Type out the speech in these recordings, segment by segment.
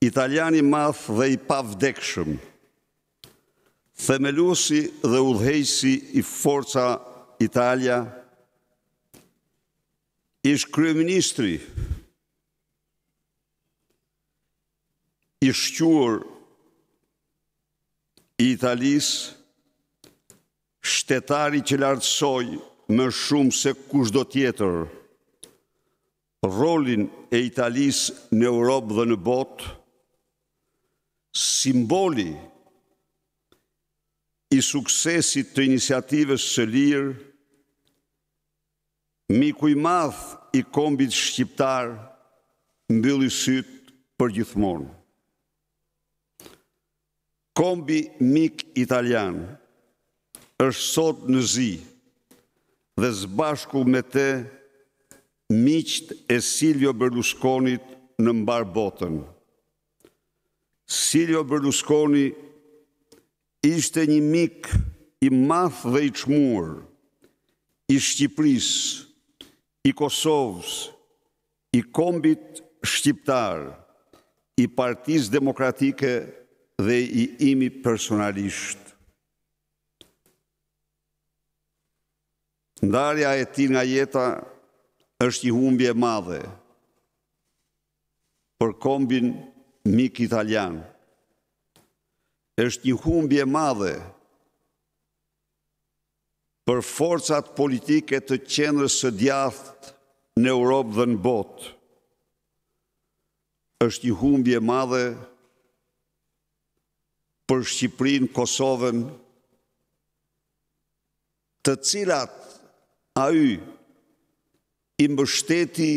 Italiani math dhe i pavdekshëm, themelusi dhe udhejsi i forca Italia, ish kryeministri, ish qurë, i Italis, shtetari që lartësoj më shumë se kush do tjetër, rolin e Italis në Europë dhe në botë, Simboli i suksesit të iniciativës së lirë mikuj madh i kombit shqiptar mbylli sytë për gjithmonë. Kombi mik italian është sot në zi dhe zbashku me te miqt e Silvio Berlusconit në mbar botën. Silvio Berlusconi ishte një mik i math dhe i qmur, i Shqipris, i Kosovës, i kombit shqiptar, i partiz demokratike dhe i imi personalisht. Ndarja e ti nga jeta është i humbje madhe për kombin shqiptar, mik italian, është një humbje madhe për forcat politike të qenërës së djathë në Europë dhe në botë. është një humbje madhe për Shqiprinë, Kosovën, të cilat a ju i mbështeti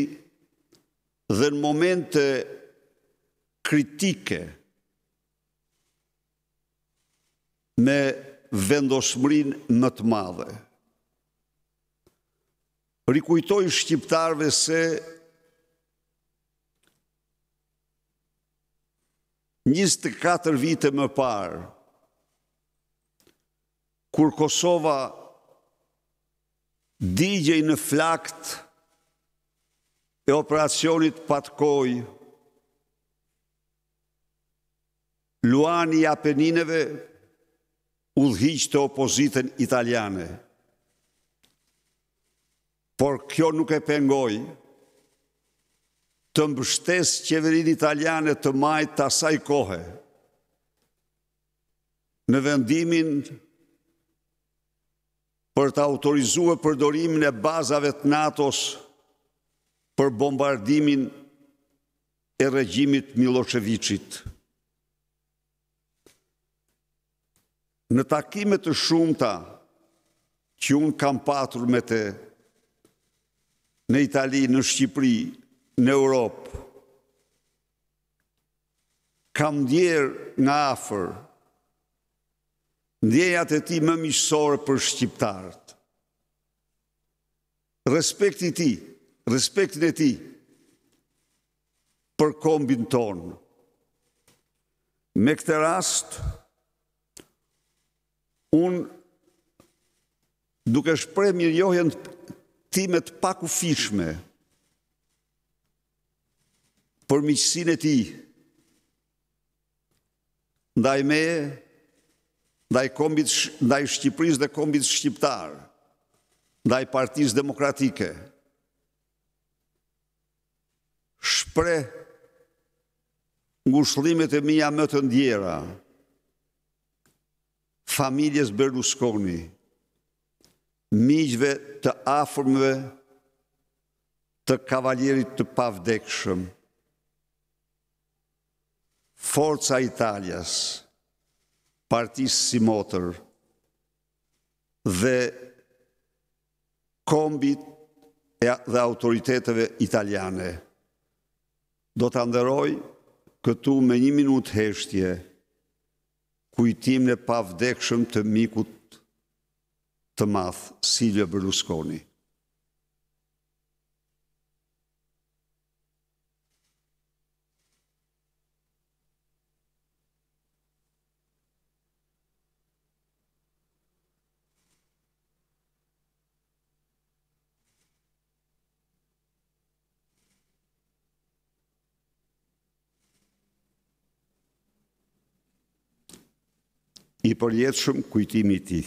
dhe në momente kritike me vendosmërinë më të madhe. Rikujtoi shqiptarve se 24 vite më parë kur Kosova digjej në flakt e operacionit patkoj Luani i Apenineve u dhijqë të opozitën italiane. Por kjo nuk e pengoj të mbështes qeverin italiane të majtë të asaj kohë në vendimin për të autorizu e përdorimin e bazave të natos për bombardimin e regjimit Miloševiqit. në takimet të shumëta që unë kam patur me te në Itali, në Shqipëri, në Europë, kam djerë nga afer, ndjejat e ti më mishësore për Shqiptarët. Respekti ti, respektin e ti, për kombin tonë. Me këtë rastë, unë duke shprej mirjohjen timet u fishme për miqësin e ti, ndaj me, ndaj, kombit, ndaj Shqipëris dhe kombit shqiptar, ndaj partiz demokratike, shpre ngushlimet e mija më të ndjera, familjes Berlusconi, miqve të afrmëve të kavalierit të pavdekshëm, Forca Italias, Partisë si motër dhe kombit dhe autoriteteve italiane. Do të nderoj këtu me një minut heshtje, kujtim në pavdekshëm të mikut të math, Silja Berlusconi. i përjetë shumë kujtimi ti.